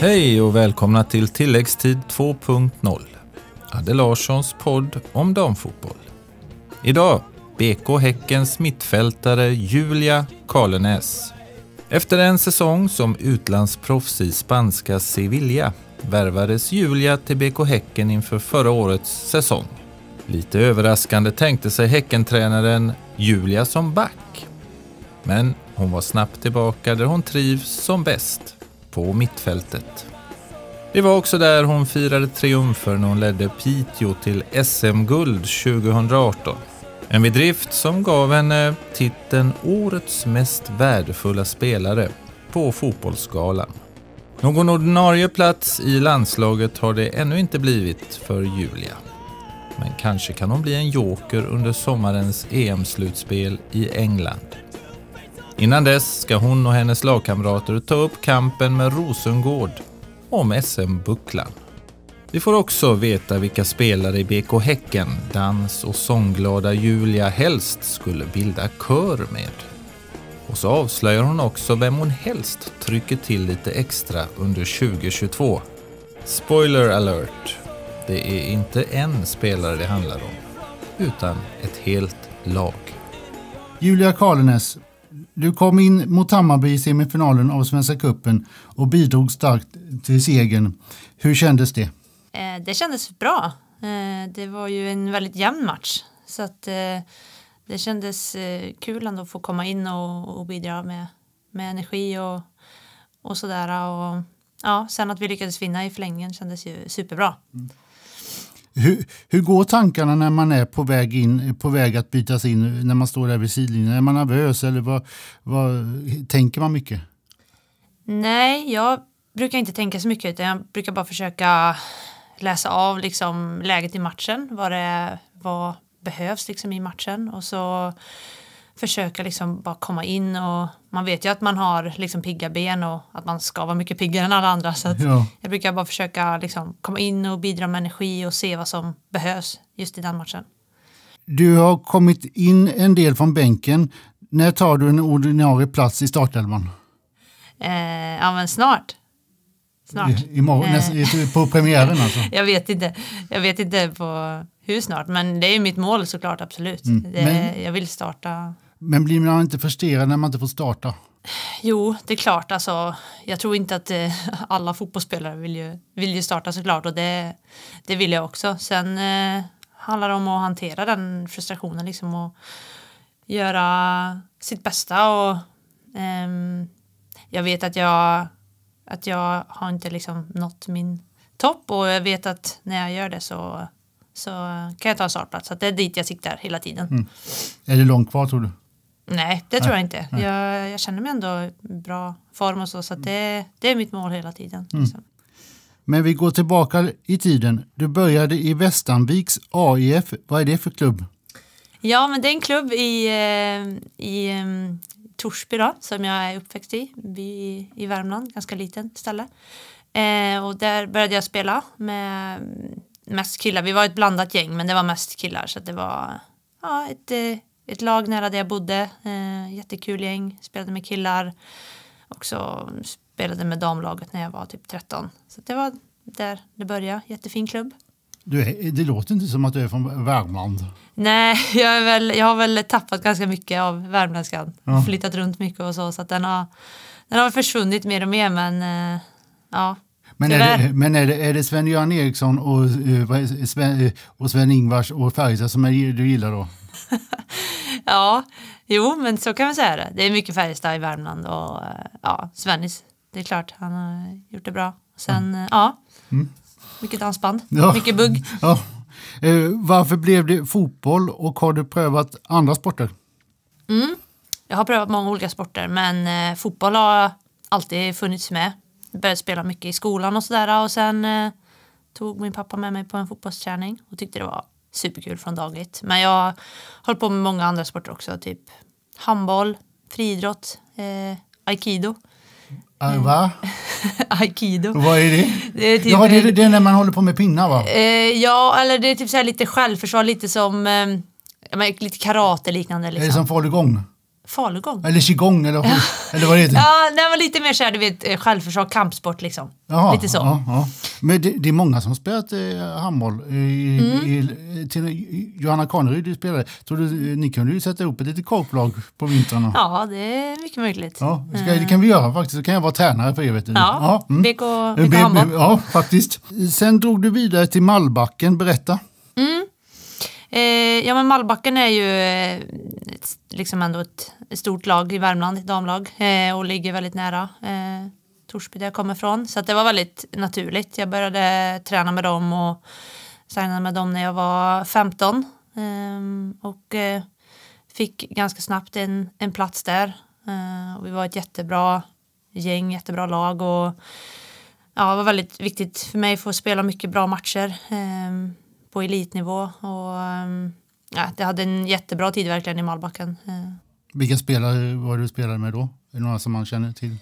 Hej och välkomna till tilläggstid 2.0. Adde Larssons podd om damfotboll. Idag BK Häckens mittfältare Julia Karlenäs. Efter en säsong som utlandsproffs i spanska Sevilla värvades Julia till BK Häcken inför förra årets säsong. Lite överraskande tänkte sig Häckentränaren Julia som back. Men hon var snabbt tillbaka där hon trivs som bäst på mittfältet. Det var också där hon firade triumfer när hon ledde Piteå till SM-guld 2018. En bedrift som gav henne titeln Årets mest värdefulla spelare på Fotbollsgalan. Någon ordinarie plats i landslaget har det ännu inte blivit för Julia. Men kanske kan hon bli en joker under sommarens EM-slutspel i England. Innan dess ska hon och hennes lagkamrater ta upp kampen med Rosengård om SM-bucklan. Vi får också veta vilka spelare i BK Häcken dans och sångglada Julia helst skulle bilda kör med. Och så avslöjar hon också vem hon helst trycker till lite extra under 2022. Spoiler alert! Det är inte en spelare det handlar om, utan ett helt lag. Julia Karlenäs du kom in mot Hammarby i semifinalen av Svenska Cupen och bidrog starkt till segern. Hur kändes det? Eh, det kändes bra. Eh, det var ju en väldigt jämn match. Så att eh, det kändes kul ändå att få komma in och, bidra med, med energi och, och sådär. Och, ja, sen att vi lyckades vinna i förlängningen kändes ju superbra. Mm. Hur, hur, går tankarna när man är på väg, in, på väg att bytas in, när man står där vid sidlinjen? Är man nervös eller vad, vad, tänker man mycket? Nej, jag brukar inte tänka så mycket utan jag brukar bara försöka läsa av liksom läget i matchen, vad, det, vad behövs liksom i matchen och så försöka liksom bara komma in och man vet ju att man har liksom pigga ben och att man ska vara mycket piggare än alla andra så ja. jag brukar bara försöka liksom komma in och bidra med energi och se vad som behövs just i den matchen. Du har kommit in en del från bänken. När tar du en ordinarie plats i startelvan? Eh, ja men snart. Snart. I, imorgon, eh. på premiären alltså? jag vet inte. Jag vet inte på hur snart men det är ju mitt mål såklart absolut. Mm. Det, men... Jag vill starta men blir man inte frustrerad när man inte får starta? Jo, det är klart. Alltså, jag tror inte att eh, alla fotbollsspelare vill ju, vill ju starta såklart och det, det vill jag också. Sen eh, handlar det om att hantera den frustrationen liksom och göra sitt bästa. Och, eh, jag vet att jag, att jag har inte liksom nått min topp och jag vet att när jag gör det så, så kan jag ta en startplats. Så det är dit jag siktar hela tiden. Mm. Är det långt kvar tror du? Nej, det tror jag inte. Jag, jag, känner mig ändå i bra form och så, så det, det är mitt mål hela tiden. Liksom. Men vi går tillbaka i tiden. Du började i Västanviks AIF. Vad är det för klubb? Ja, men det är en klubb i, eh, i ehm, Torsby då, som jag är uppväxt i, by i Värmland, ganska liten ställe. Eh, och där började jag spela med mest killar. Vi var ett blandat gäng, men det var mest killar, så det var ja, ett eh, ett lag nära där jag bodde. Eh, jättekul gäng, spelade med killar. Också spelade med damlaget när jag var typ 13. Så det var där det började. Jättefin klubb. Du är, det låter inte som att du är från Värmland. Nej, jag, är väl, jag har väl tappat ganska mycket av värmländskan. Ja. Flyttat runt mycket och så. Så den, har, den har försvunnit mer och mer. Men eh, ja, men, är det, men är, det, är det Sven-Göran Eriksson och, eh, eh, och Sven-Ingvars och Färjestad som är, du gillar då? ja, jo men så kan man säga det. Det är mycket Färjestad i Värmland och eh, ja, Svennis. Det är klart, han har gjort det bra. Sen, mm. Eh, ja, mm. mycket dansband, ja. mycket bugg. Ja. Eh, varför blev det fotboll och har du prövat andra sporter? Mm. Jag har prövat många olika sporter men eh, fotboll har alltid funnits med. Jag började spela mycket i skolan och sådär och sen eh, tog min pappa med mig på en fotbollsträning och tyckte det var superkul från dagligt. Men jag har på med många andra sporter också, typ handboll, friidrott, eh, aikido. Mm. Va? Aikido. Vad är det? det är typ, ja, det, är, det är när man håller på med pinnar va? Eh, ja, eller det är typ så lite självförsvar, lite som eh, lite karate liknande. Liksom. Är det som falugong? Falugång? Eller qigong eller, eller vad det heter? Ja, nej, men lite mer så här, du vet, eh, självförsvar, kampsport liksom. Jaha, lite så. Ja, ja. Men det, det, är många som spelat eh, handboll. I, mm. i, till, Johanna Kaneryd spelade. Så du, ni kunde ju sätta ihop ett litet korplag på vintrarna. Ja, det är mycket möjligt. Ja, ska, det eh. kan vi göra faktiskt. Så kan jag vara tränare för er. Vet du. Ja, ja mm. BK, eh, BK Handboll. Ja, faktiskt. Sen drog du vidare till Mallbacken, berätta. Mm. Eh, ja men Malbacken är ju eh, liksom ändå ett, stort lag i Värmland, ett damlag eh, och ligger väldigt nära eh, Torsby där jag kommer ifrån. Så det var väldigt naturligt. Jag började träna med dem och signade med dem när jag var 15 ehm, och eh, fick ganska snabbt en, en plats där. Eh, och vi var ett jättebra gäng, jättebra lag och ja, det var väldigt viktigt för mig att få spela mycket bra matcher. Ehm, på elitnivå. Och, ehm, ja, det hade en jättebra tid verkligen i Malbacken. Eh. Vilka spelare var det du spelade med då? Är det några som man känner till?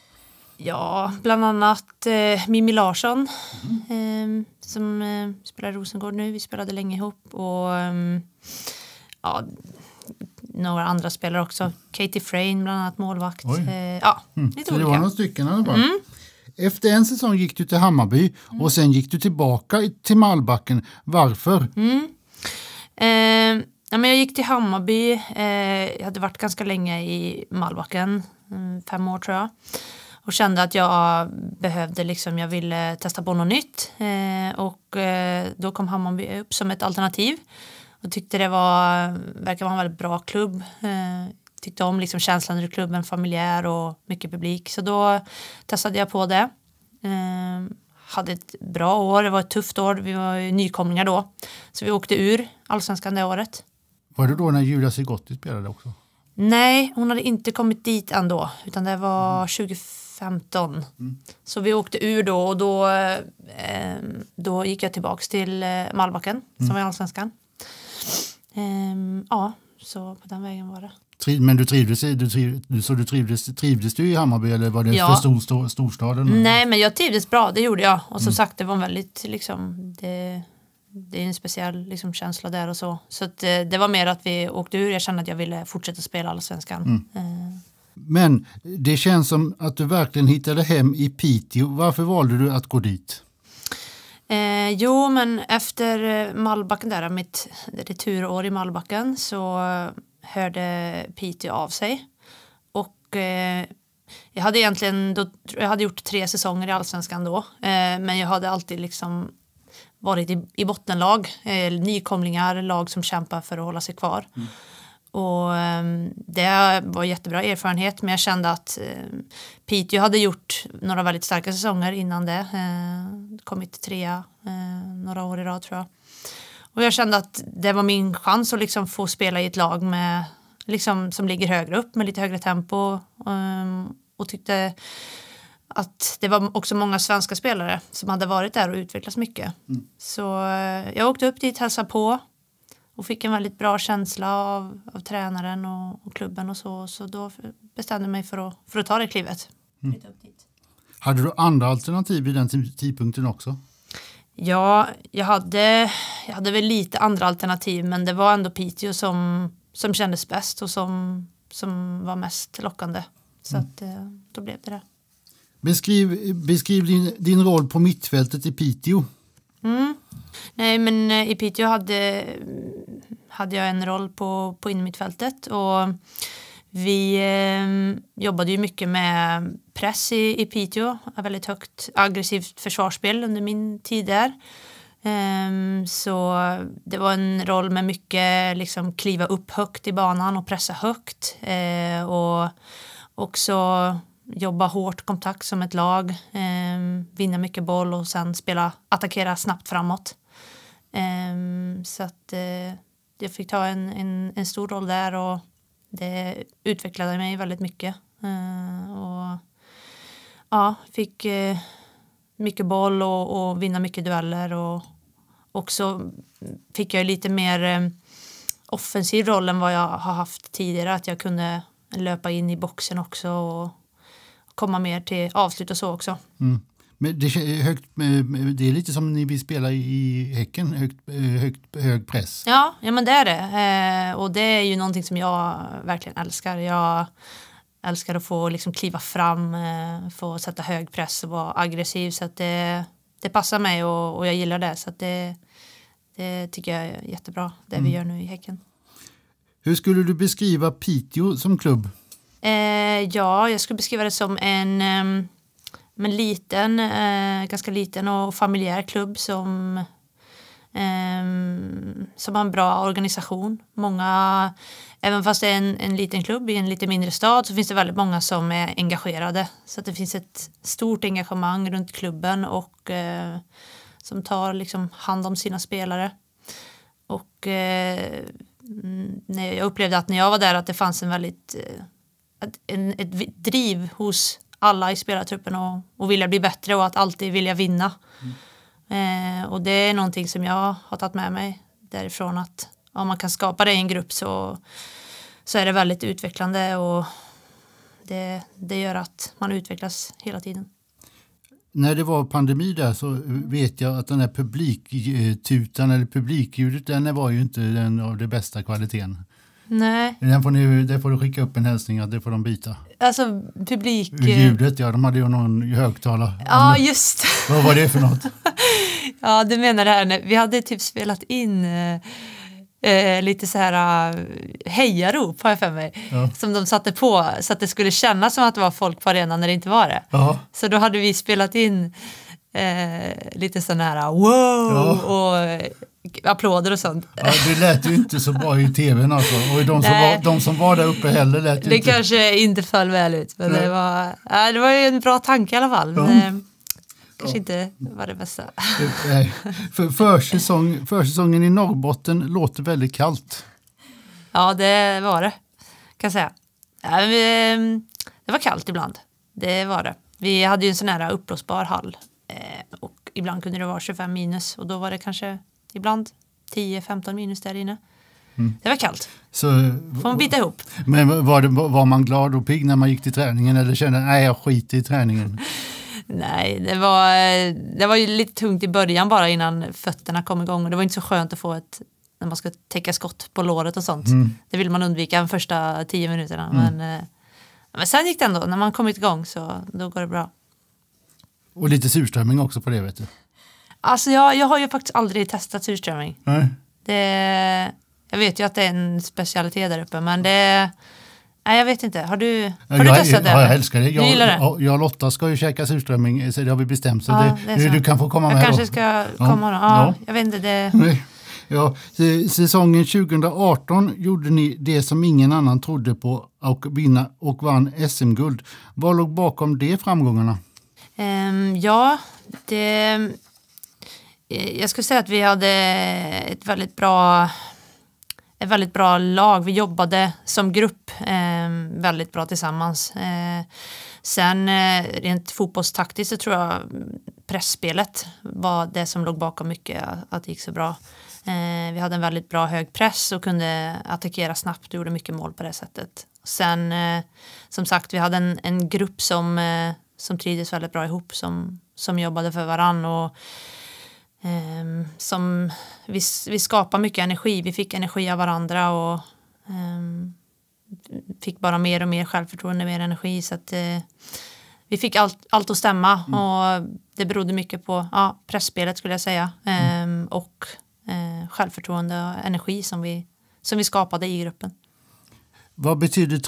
Ja, bland annat eh, Mimmi Larsson mm. eh, som eh, spelar Rosengård nu. Vi spelade länge ihop och eh, ja, några andra spelare också. Katie Frayne bland annat målvakt. Eh, ja, mm. lite Så olika. det var några stycken i alla fall. Mm. Efter en säsong gick du till Hammarby mm. och sen gick du tillbaka till Malbacken. Varför? Mm. Eh, ja, men jag gick till Hammarby. Eh, jag hade varit ganska länge i Malbacken, mm, fem år tror jag. Och kände att jag behövde, liksom, jag ville testa på något nytt. Eh, och eh, då kom Hammarby upp som ett alternativ. Och tyckte det var, verkar vara en väldigt bra klubb eh, tyckte om liksom känslan i klubben, familjär och mycket publik. Så då testade jag på det. Eh, hade ett bra år, det var ett tufft år, vi var nykomlingar då. Så vi åkte ur allsvenskan det året. Var det då när Julia Sigotti spelade också? Nej, hon hade inte kommit dit ändå, utan det var mm. 2015. Mm. Så vi åkte ur då och då, eh, då gick jag tillbaks till eh, Malbacken mm. som var i allsvenskan. Eh, ja, så på den vägen var det. Men du trivdes, i, du trivdes, så du trivdes, trivdes du i Hammarby eller var det ja. för stor, stor, storstaden? Nej, men jag trivdes bra, det gjorde jag. Och som mm. sagt, det var väldigt, liksom, det, det är en speciell liksom, känsla där och så. Så att, eh, det var mer att vi åkte ur, jag kände att jag ville fortsätta spela allsvenskan. Mm. Eh. Men det känns som att du verkligen hittade hem i Piteå. Varför valde du att gå dit? Eh, jo, men efter eh, Malbacken, där, mitt returår i Malbacken, så hörde Piteå av sig. Och eh, jag hade egentligen, då, jag hade gjort tre säsonger i allsvenskan då. Eh, men jag hade alltid liksom varit i, bottenlag, eh, nykomlingar, lag som kämpar för att hålla sig kvar. Mm. Och ehm, det var jättebra erfarenhet men jag kände att Piteå hade gjort några väldigt starka säsonger innan det. Kommit trea några år i rad tror jag. Och jag kände att det var min chans att liksom få spela i ett lag med, liksom, som ligger högre upp med lite högre tempo. Um, och tyckte att det var också många svenska spelare som hade varit där och utvecklats mycket. Mm. Så eh, jag åkte upp dit, hälsade på och fick en väldigt bra känsla av, av tränaren och, och, klubben och så. Så då bestämde jag mig för att, för att ta det klivet. Mm. Hade du andra alternativ vid den tidpunkten också? Ja, jag hade, jag hade väl lite andra alternativ men det var ändå Piteå som, som kändes bäst och som, som var mest lockande. Så mm. att, eh, då blev det det. Beskriv, beskriv din, din roll på mittfältet i Piteå. Mm. Nej men eh, i Piteå hade, hade jag en roll på, på innermittfältet och vi eh, jobbade ju mycket med press i, i Piteå, väldigt högt aggressivt försvarsspel under min tid där. Eh, så det var en roll med mycket liksom kliva upp högt i banan och pressa högt eh, och också jobba hårt kontakt som ett lag, ehm, vinna mycket boll och sen spela, attackera snabbt framåt. Ehm, så att eh, jag fick ta en, en, en stor roll där och det utvecklade mig väldigt mycket. Eh, och ja, fick eh, mycket boll och, och, vinna mycket dueller och också fick jag lite mer eh, offensiv roll än vad jag har haft tidigare. Att jag kunde löpa in i boxen också och komma mer till avslut och så också. Mm. Men det, är högt, eh, det är lite som ni vill spela i Häcken, högt, eh, högt, hög press. Ja, ja, men det är det. Eh, och det är ju någonting som jag verkligen älskar. Jag älskar att få liksom kliva fram, få sätta hög press och vara aggressiv. Så att det, det passar mig och, och jag gillar det. Så att det, det tycker jag är jättebra, det mm. vi gör nu i Häcken. Hur skulle du beskriva Piteå som klubb? Eh, ja, jag skulle beskriva det som en ehm, men liten, eh, ganska liten och familjär klubb som, eh, som har en bra organisation. Många, även fast det är en, en liten klubb i en lite mindre stad så finns det väldigt många som är engagerade. Så att det finns ett stort engagemang runt klubben och eh, som tar liksom hand om sina spelare. Och eh, jag upplevde att när jag var där att det fanns en väldigt eh, en, ett driv hos alla i spelartruppen och, och vilja bli bättre och att alltid vilja vinna. Mm. Eh, och det är någonting som jag har tagit med mig därifrån att om man kan skapa det i en grupp så, så är det väldigt utvecklande och det, det gör att man utvecklas hela tiden när det var pandemi där så vet jag att den här publiktutan eller publikljudet den var ju inte den av det bästa kvaliteten. Nej. Den får ni, där får du skicka upp en hälsning att det får de byta alltså publik... Eh, ljudet ja, de hade ju någon högtalare. Ja, just Vad var det för något? ja, du menar det här när vi hade typ spelat in eh, eh lite så här eh, hejarop har jag för mig. Ja. Som de satte på så att det skulle kännas som att det var folk på arenan när det inte var det. Ja. Så då hade vi spelat in eh, lite sån här wow ja. och applåder och sånt. Ja, det lät ju inte så bra i tvn alltså. Och de som, var, de som var där uppe heller lät det inte... Det kanske inte föll väl ut. Men det var, ja, det var ju en bra tanke i alla fall. Men, ja. Eh, kanske ja. inte var det bästa. För försäsong, försäsongen i Norrbotten låter väldigt kallt. Ja, det var det. Kan jag säga. Ehm, det var kallt ibland. Det var det. Vi hade ju en sån här uppblåsbar hall. Eh, och ibland kunde det vara 25 minus och då var det kanske ibland 10-15 minus där inne. Mm. Det var kallt. Så, får man bita ihop. Men var, det, var man glad och pigg när man gick till träningen eller kände nej jag skiter i träningen? nej, det var, det var ju lite tungt i början bara innan fötterna kom igång och det var inte så skönt att få ett när man ska täcka skott på låret och sånt. Mm. Det vill man undvika de första tio minuterna. Mm. Men, eh, men sen gick det ändå, när man kommit igång så då går det bra. Och lite surströmming också på det vet du. Alltså jag, jag har ju faktiskt aldrig testat surströmming. Nej. Det, jag vet ju att det är en specialitet där uppe men det Nej jag vet inte, har du, har jag, du testat det? Ja, jag älskar det. Jag, du gillar det? Jag, jag och Lotta ska ju käka surströmming, så det har vi bestämt. Så ja, det, det du kan få komma jag med. Jag kanske då. ska komma ja. då. Ja, ja. Jag vet inte, det... Ja, säsongen 2018 gjorde ni det som ingen annan trodde på och, vinna, och vann SM-guld. Vad låg bakom de framgångarna? Um, ja, det, Eh, jag skulle säga att vi hade ett väldigt bra ett väldigt bra lag. Vi jobbade som grupp eh, väldigt bra tillsammans. Eh, sen eh, rent fotbollstaktiskt så tror jag pressspelet var det som låg bakom mycket att det gick så bra. Eh, vi hade en väldigt bra hög press och kunde attackera snabbt och gjorde mycket mål på det sättet. Sen eh, som sagt, vi hade en, en grupp som, eh, som trivdes väldigt bra ihop som, som jobbade för varann och eh, som vi, vi skapar mycket energi. Vi fick energi av varandra och eh, fick bara mer och mer självförtroende, mer energi. Så att, eh, vi fick allt, allt att stämma mm. och det berodde mycket på ja, pressspelet skulle jag säga mm. Ehm, och eh, självförtroende och energi som vi, som vi skapade i gruppen. Vad betyder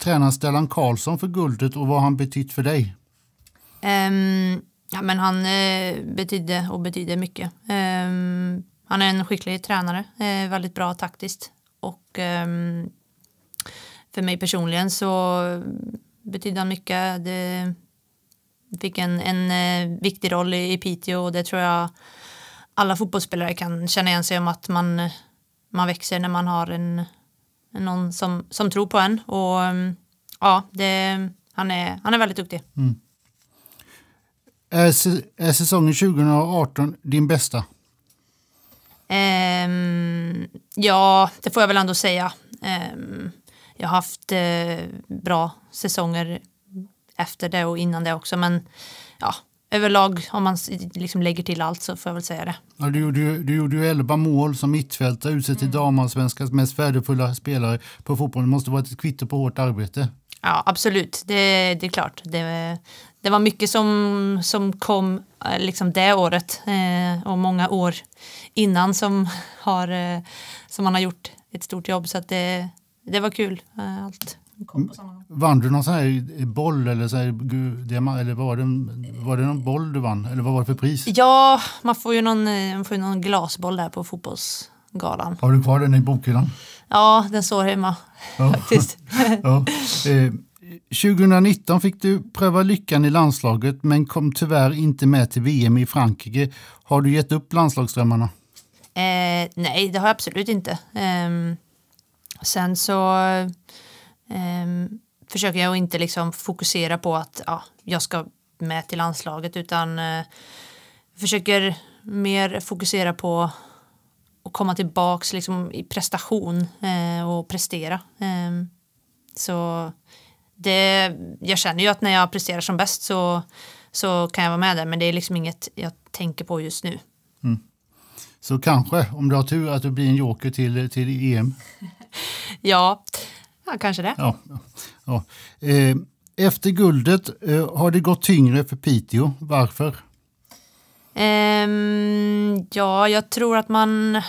tränaren Stellan Karlsson för guldet och vad har han betytt för dig? Um, Ja, men han eh, betydde och betyder mycket. Um, han är en skicklig tränare, eh, väldigt bra taktiskt och um, för mig personligen så betydde han mycket. Det fick en, en eh, viktig roll i, i Piteå och det tror jag alla fotbollsspelare kan känna igen sig om att man, man växer när man har en, någon som, som tror på en och ehm, ja, det, han, är, han är väldigt duktig. Mm. Är, är säsongen 2018 din bästa? Um, ja, det får jag väl ändå säga. Um, jag har haft uh, bra säsonger efter det och innan det också, men ja, överlag om man liksom lägger till allt så får jag väl säga det. Ja, du, du, du gjorde ju 11 mål som mittfältare, utsedd till mm. damallsvenskans mest värdefulla spelare på fotbollen. Det måste vara ett kvitto på hårt arbete. Ja, absolut. Det, det är klart. Det, det var mycket som, som kom eh, liksom det året eh, och många år innan som, har, eh, som man har gjort ett stort jobb. Så det, det var kul. Eh, allt. Vann du någon sån här boll eller, så här, eller var, det, var det någon boll du vann? Eller vad var det för pris? Ja, man får ju någon, eh, man får ju någon glasboll där på fotbollsgalan. Har du kvar den i bokhyllan? Ja, den står hemma ja. faktiskt. ja. Eh, 2019 fick du pröva lyckan i landslaget men kom tyvärr inte med till VM i Frankrike. Har du gett upp landslagsdrömmarna? Eh, nej, det har jag absolut inte. Eh, sen så eh, försöker jag inte liksom fokusera på att ja, jag ska med till landslaget utan eh, försöker mer fokusera på att komma tillbaka liksom, i prestation eh, och prestera. Ehm, så det, jag känner ju att när jag presterar som bäst så, så kan jag vara med där, men det är liksom inget jag tänker på just nu. Mm. Så kanske, om du har tur, att du blir en joker till, till EM? ja. ja, kanske det. Ja. ja. Eh, efter guldet eh, har det gått tyngre för Piteå. Varför? Um, ja, jag tror att man...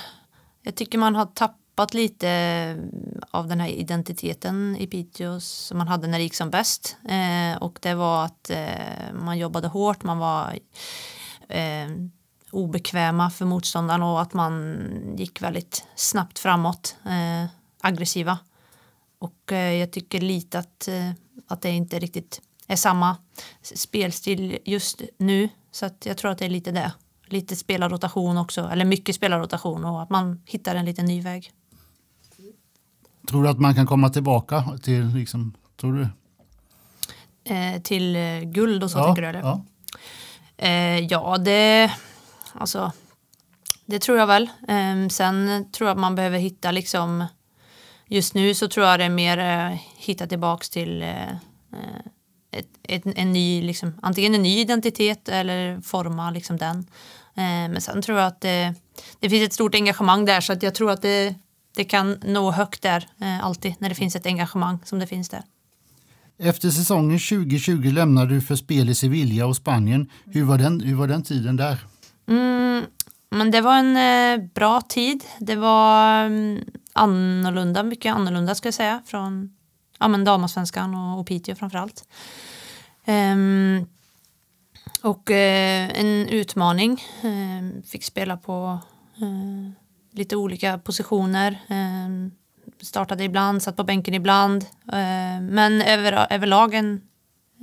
Jag tycker man har tappat tappat lite eh, av den här identiteten i Piteå som man hade när det gick som bäst. Eh, och det var att eh, man jobbade hårt, man var eh, obekväma för motståndaren och att man gick väldigt snabbt framåt, eh, aggressiva. Och eh, jag tycker lite att, att det inte riktigt är samma spelstil just nu. Så att jag tror att det är lite det lite spelarrotation också, eller mycket spelarrotation och att man hittar en liten ny väg. Tror du att man kan komma tillbaka till, liksom, tror du? Eh, till eh, guld och så ja, tänker du eller? Ja, eh, ja det, alltså, det tror jag väl. Eh, sen tror jag att man behöver hitta liksom, just nu så tror jag det är mer eh, hitta tillbaks till eh, ett, ett, en ny, liksom, antingen en ny identitet eller forma liksom den. men sen tror jag att det, det finns ett stort engagemang där så att jag tror att det det kan nå högt där eh, alltid när det finns ett engagemang som det finns där. Efter säsongen 2020 lämnade du för spel i Sevilla och Spanien. Hur var den, hur var den tiden där? Mm, men det var en eh, bra tid. Det var um, annorlunda, mycket annorlunda ska jag säga från ja, men damasvenskan och, och Piteå framförallt. Um, och eh, en utmaning. Um, fick spela på eh, lite olika positioner. Eh, startade ibland, satt på bänken ibland. Eh, men över, överlag en,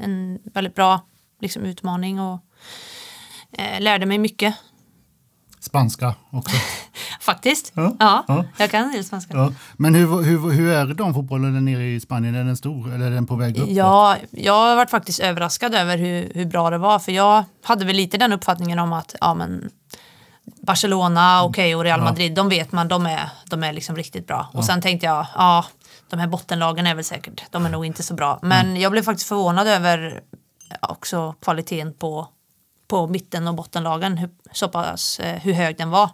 en väldigt bra liksom, utmaning och eh, lärde mig mycket. Spanska också? Faktiskt, ja, ja, ja, Jag kan en spanska. Ja. Men hur, hur, hur är damfotbollen nere i Spanien? Är den stor eller är den på väg upp? Ja, jag har varit faktiskt överraskad över hur, hur bra det var. För jag hade väl lite den uppfattningen om att ja, men Barcelona, mm. okej, okay, och Real Madrid, ja. de vet man, de är, de är liksom riktigt bra. Ja. Och sen tänkte jag, ja, de här bottenlagen är väl säkert, de är nog inte så bra. Men mm. jag blev faktiskt förvånad över också kvaliteten på, på mitten och bottenlagen, hur, så pass, eh, hur hög den var.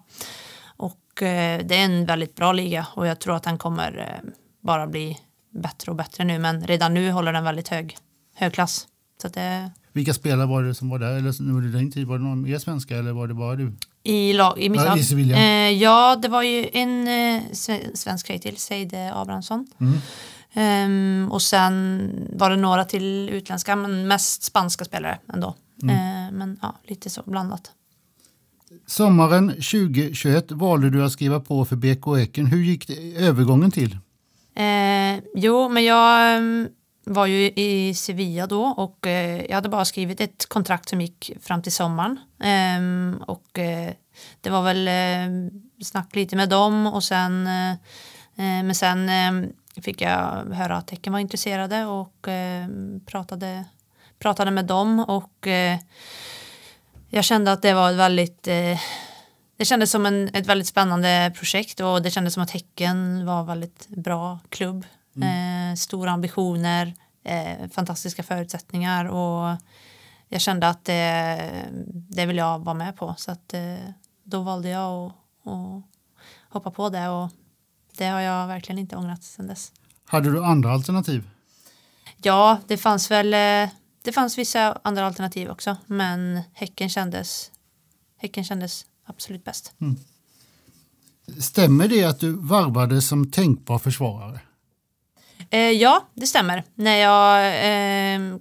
Och eh, det är en väldigt bra liga och jag tror att den kommer eh, bara bli bättre och bättre nu. Men redan nu håller den väldigt hög, hög klass. Så det... Vilka spelare var det som var där? Eller under din tid, var det någon mer svenska eller var det bara du? I, lag, i mitt ja, lag? I Sevilla. Eh, ja, det var ju en eh, svensk tjej till, Seide Abrahamsson. Mm. Um, och sen var det några till utländska, men mest spanska spelare ändå. Mm. Uh, men ja, lite så blandat. Sommaren 2021 valde du att skriva på för BK Häcken. Hur gick det, övergången till? Uh, jo, men jag um, var ju i Sevilla då och eh, jag hade bara skrivit ett kontrakt som gick fram till sommaren. Ehm, och eh, det var väl eh, snack lite med dem och sen men sen fick jag höra att Tecken var intresserade och pratade, pratade med dem och jag kände att det var ett väldigt det kändes som en, ett väldigt spännande projekt och det kändes som att Häcken var väldigt bra klubb Mm. Eh, stora ambitioner, eh, fantastiska förutsättningar och jag kände att det, det vill jag vara med på. Så att, eh, då valde jag att, att hoppa på det och det har jag verkligen inte ångrat sedan dess. Hade du andra alternativ? Ja, det fanns väl eh, det fanns vissa andra alternativ också, men Häcken kändes, häcken kändes absolut bäst. Mm. Stämmer det att du varvade som tänkbar försvarare? Eh, ja, det stämmer. När jag eh,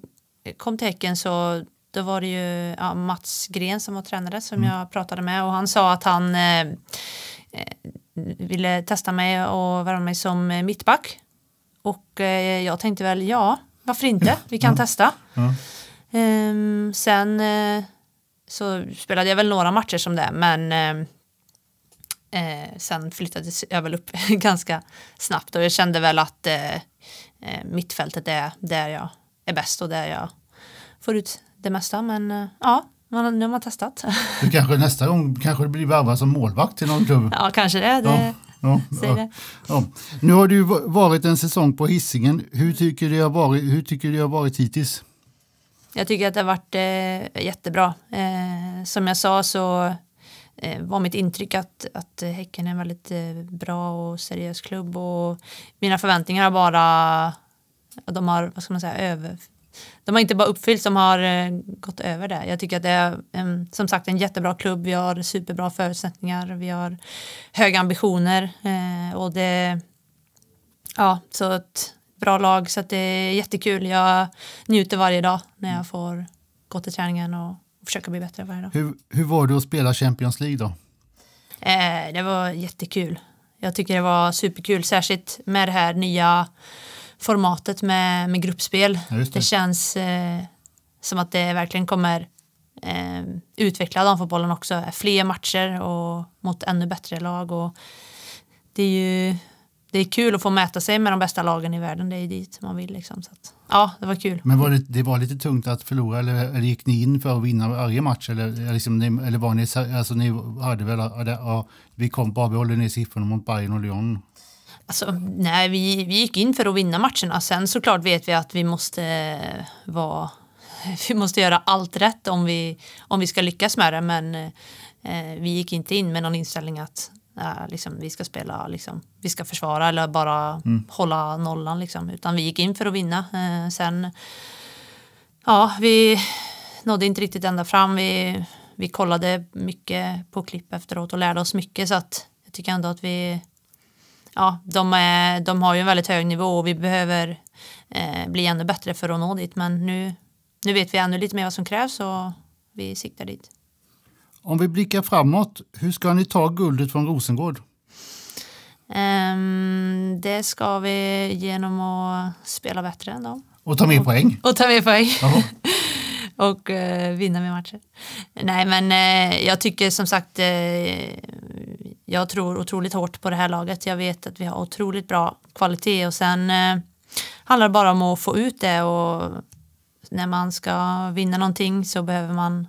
kom till Häcken så då var det ju ja, Mats Gren som var tränare som mm. jag pratade med och han sa att han eh, eh ville testa mig och värva mig som eh, mittback. Och eh, jag tänkte väl ja, varför inte? Vi kan mm. testa. Mm. sen så spelade jag väl några matcher som det, men Eh, sen flyttades jag väl upp ganska snabbt och jag kände väl att eh, eh, mittfältet är där jag är bäst och där jag får ut det mesta. Men eh, ja, man, nu har man testat. Du kanske nästa gång kanske du blir värvad som målvakt till någon klubb? Ja, kanske det. det... Ja, ja, det. Ja. Nu har du varit en säsong på hissingen. Hur tycker du det har varit, hur tycker det har varit hittills? Jag tycker att det har varit eh, jättebra. Eh, som jag sa så Eh, var mitt intryck att, att Häcken är en väldigt eh, bra och seriös klubb och mina förväntningar har bara, de har, vad ska man säga, över, de har inte bara uppfyllts, de har eh, gått över det. Jag tycker att det är som sagt en jättebra klubb, vi har superbra förutsättningar, vi har höga ambitioner och det, ja, så ett bra lag så att det är jättekul. Jag njuter varje dag när jag får gå till träningen och försöka bli bättre varje dag. Hur, hur var det att spela Champions League då? Eh, det var jättekul. Jag tycker det var superkul, särskilt med det här nya formatet med, med gruppspel. Ja, det. det. känns eh, som att det verkligen kommer eh, utveckla damfotbollen också. Fler matcher och mot ännu bättre lag. Och det är ju det är kul att få mäta sig med de bästa lagen i världen. Det är dit man vill. Liksom, så att. Ja, det var kul. Men var det, det var lite tungt att förlora eller, eller gick ni in för att vinna varje match? Eller, liksom, ni, eller var ni, alltså ni hade väl, ja, vi kom bara, vi håller ner siffrorna mot Bayern och Lyon. Alltså, nej, vi, vi gick in för att vinna matcherna. Sen såklart vet vi att vi måste eh, vara, vi måste göra allt rätt om vi, om vi ska lyckas med det. Men eh, vi gick inte in med någon inställning att Eh, liksom, vi ska spela, liksom, vi ska försvara eller bara mm. hålla nollan. Liksom. Utan vi gick in för att vinna. Eh, sen, ja, vi nådde inte riktigt ända fram. Vi, vi kollade mycket på klipp efteråt och lärde oss mycket. Så att jag tycker ändå att vi, ja, de, är, de har ju en väldigt hög nivå och vi behöver eh, bli ännu bättre för att nå dit. Men nu, nu vet vi ännu lite mer vad som krävs och vi siktar dit. Om vi blickar framåt, hur ska ni ta guldet från Rosengård? Um, det ska vi genom att spela bättre än dem. Och ta mer poäng. Och, ta mer poäng. och uh, vinna mer matcher. Nej, men uh, jag tycker som sagt, uh, jag tror otroligt hårt på det här laget. Jag vet att vi har otroligt bra kvalitet och sen handlar det bara om att få ut det och när man ska vinna någonting så behöver man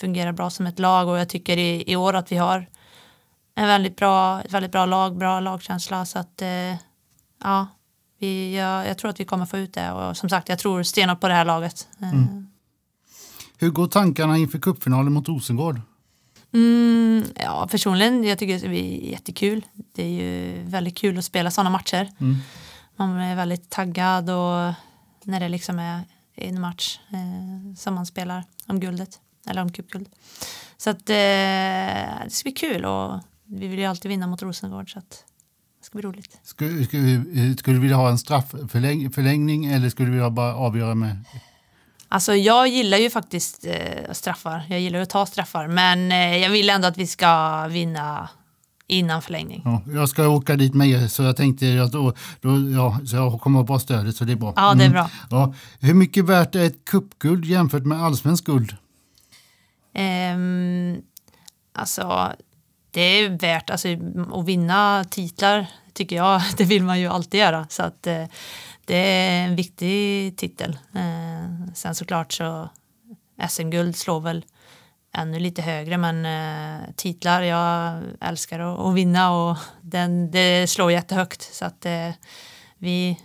fungerar bra som ett lag och jag tycker i, i år att vi har en väldigt bra, ett väldigt bra lag, bra lagkänsla så att eh, ja, vi, jag, jag, tror att vi kommer få ut det och som sagt jag tror stenhårt på det här laget. Eh. Mm. Hur går tankarna inför cupfinalen mot Rosengård? Mm, ja, personligen jag tycker det är jättekul. Det är ju väldigt kul att spela sådana matcher. Mm. Man är väldigt taggad och när det liksom är en match eh, som man spelar om guldet. Eller om cupguld. Så att, eh, det ska bli kul och vi vill ju alltid vinna mot Rosengård. Så att det ska bli roligt. Skulle, skulle, eh, skulle du vilja ha en straffförlängning eller skulle du vilja bara avgöra med? Alltså jag gillar ju faktiskt eh, straffar. Jag gillar att ta straffar. Men eh, jag vill ändå att vi ska vinna innan förlängning. Ja, jag ska åka dit med er så jag tänkte att då, då, ja, så jag kommer att vara stödet så det är bra. Ja, det är mm. bra. Mm. Ja. Hur mycket värt är ett kuppguld jämfört med allsvensk guld? Um, alltså, det är värt alltså, att vinna titlar tycker jag. Det vill man ju alltid göra. Så att, eh, det är en viktig titel. Eh, sen såklart så SM-guld slår väl ännu lite högre men eh, titlar, jag älskar att, att, vinna och den, det slår jättehögt så att eh, vi,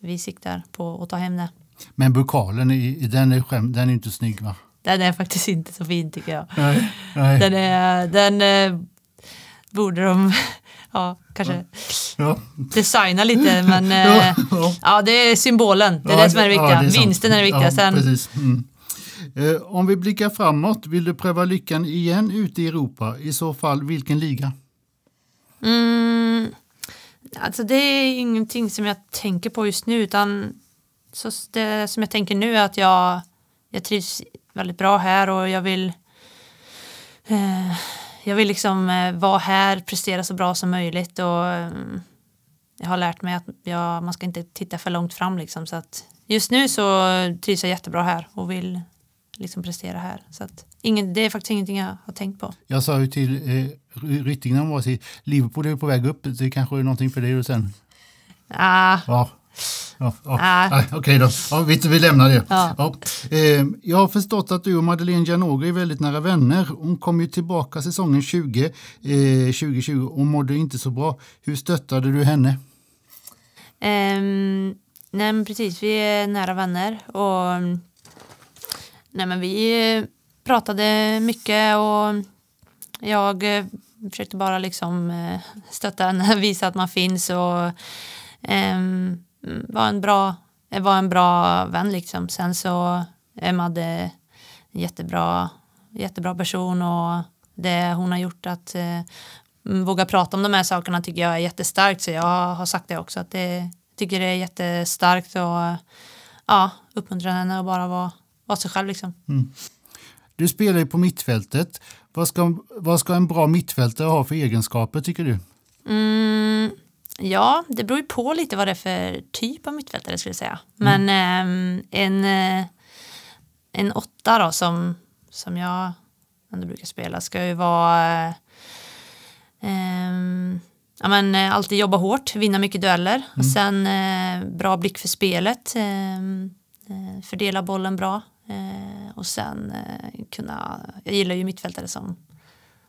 vi siktar på att ta hem det. Men bukalen, den är, den är inte snygg va? Den är faktiskt inte så fin tycker jag. Nej, nej. Den, är, den eh, borde de ja, kanske ja. designa lite. Men eh, ja, ja. ja, det är symbolen, det är det som är det viktiga. Det är Vinsten är det viktiga. Sen, mm. eh, om vi blickar framåt, vill du pröva lyckan igen ute i Europa? I så fall, vilken liga? Mm, alltså det är ingenting som jag tänker på just nu, utan så det som jag tänker nu är att jag, jag trivs väldigt bra här och jag vill eh, jag vill liksom eh, vara här, prestera så bra som möjligt och eh, jag har lärt mig att jag, man ska inte titta för långt fram liksom så att just nu så trivs jag jättebra här och vill liksom prestera här. Så att ingen, det är faktiskt ingenting jag har tänkt på. Jag sa ju till eh, Ryttingen var sig, Liverpool är på väg upp, det kanske är någonting för dig och sen? Ah. Ja. Okej då, ja, vi, vi lämnar det. Ja. ja. Eh, jag har förstått att du och Madeleine Janogy är väldigt nära vänner. Hon kom ju tillbaka säsongen 20, eh, 2020 och mådde inte så bra. Hur stöttade du henne? Um, nej men precis, vi är nära vänner och nej men vi pratade mycket och jag eh, försökte bara liksom eh, stötta henne, visa att man finns och um, var en bra, var en bra vän liksom. Sen så är Madde en jättebra, jättebra person och det hon har gjort att eh, våga prata om de här sakerna tycker jag är jättestarkt så jag har sagt det också att det tycker det är jättestarkt och ja, uppmuntrar henne att bara vara, vara sig själv liksom. Mm. Du spelar ju på mittfältet. Vad ska, vad ska en bra mittfältare ha för egenskaper tycker du? Mm, Ja, det beror ju på lite vad det är för typ av mittfältare skulle jag säga. Mm. Men mm. eh, en, eh, en åtta då som, som jag ändå brukar spela ska ju vara eh, eh ja, men, eh, alltid jobba hårt, vinna mycket dueller mm. och sen eh, bra blick för spelet, fördela bollen bra och sen kunna, jag gillar ju mittfältare som,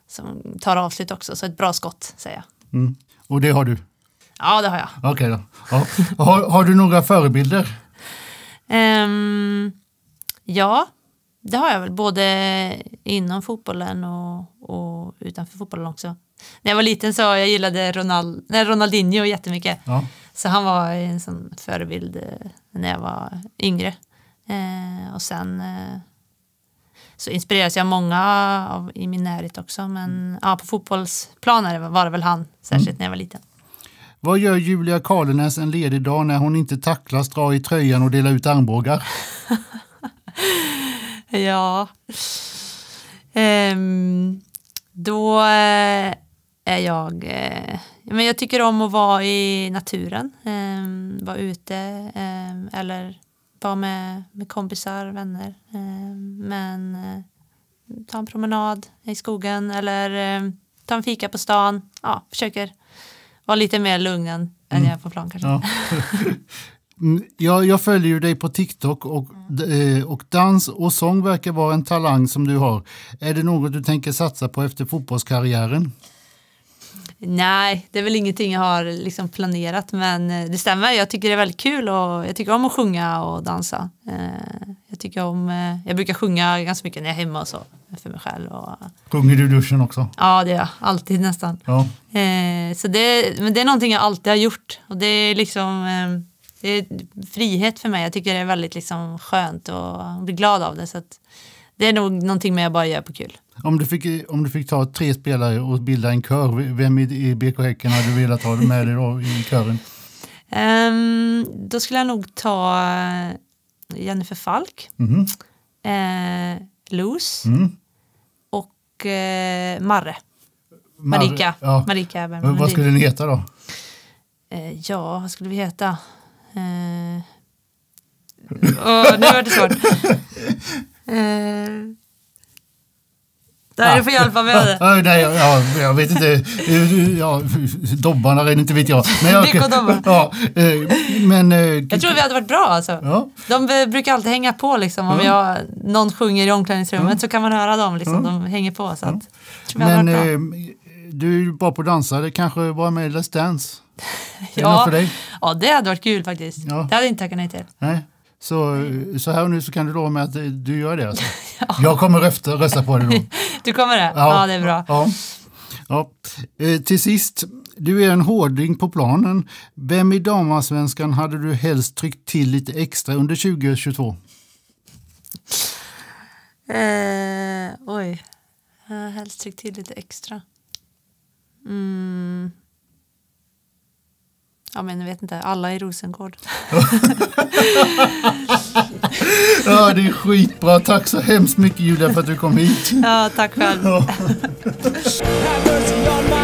som tar avslut också, så ett bra skott säger jag. Mm. Och det har du? Ja, det har jag. Okej då. Ja. Har, har, du några förebilder? Um, ja, det har jag väl. Både inom fotbollen och, och, utanför fotbollen också. När jag var liten så jag gillade Ronald, nej, Ronaldinho jättemycket. Ja. Så han var en sån förebild eh, när jag var yngre. Eh, och sen eh, så inspireras jag många av i min närhet också. Men mm. ja, på fotbollsplanen var det väl han, särskilt mm. när jag var liten. Vad gör Julia Karlenäs en ledig dag när hon inte tacklas, drar i tröjan och delar ut armbågar? ja... Um, då eh, är jag... Eh, men jag tycker om att vara i naturen, um, vara ute um, eller vara med, med kompisar, vänner. men eh, ta en promenad i skogen eller ta en fika på stan. Ja, försöker var lite mer lugn än, mm. jag är på plan kanske. Ja. Mm, jag, jag, följer dig på TikTok och, mm. Eh, och dans och sång verkar vara en talang som du har. Är det något du tänker satsa på efter fotbollskarriären? Nej, det är väl ingenting jag har liksom planerat men eh, det stämmer. Jag tycker det är väldigt kul och jag tycker om att sjunga och dansa. Eh, jag, tycker om, eh, jag brukar sjunga ganska mycket när jag är hemma och så för mig själv. Och... Sjunger du i duschen också? Ja, det gör jag. Alltid nästan. Ja. Så det, men det är någonting jag alltid har gjort och det är liksom det är frihet för mig. Jag tycker det är väldigt liksom skönt och blir glad av det. Så det är nog någonting jag bara gör på kul. Om du, fick, om du fick ta tre spelare och bilda en kör, vem i, BK Häcken hade du velat ha med dig då i kören? Um, då skulle jag nog ta eh, Jennifer Falk, mm. -hmm. Eh, Luz mm. och eh, Marre. Marika. Ja. Marika Bergman. Vad skulle ni heta då? Eh, ja, vad skulle vi heta? oh, nu var det svårt. Det här är för hjälpa mig. Ja, nej, ja, jag vet inte. Eh, ja, dobbarna, inte vet jag. Men jag, ja, eh, men, eh, jag tror vi hade varit bra alltså. Ja. De brukar alltid hänga på liksom. Om jag, någon sjunger i omklädningsrummet mm. så kan man höra dem. Liksom. Mm. De hänger på. Så att, men du är bra på att dansa. Det kanske var med i Let's Dance? ja. Det ja, det hade varit kul faktiskt. Ja. Det hade jag inte tackat nej till. Nej. Så, så här och nu så kan du lova mig att du gör det. Alltså. ja. Jag kommer rösta, rösta på dig då. Du kommer det? Ja, ja det är bra. Ja. Ja. Eh, till sist, du är en hårding på planen. Vem i damallsvenskan hade du helst tryckt till lite extra under 2022? Eh, oj, jag helst tryckt till lite extra. Mm. Ja men jag vet inte, alla i Rosengård. ja det är skitbra, tack så hemskt mycket Julia för att du kom hit. Ja tack själv.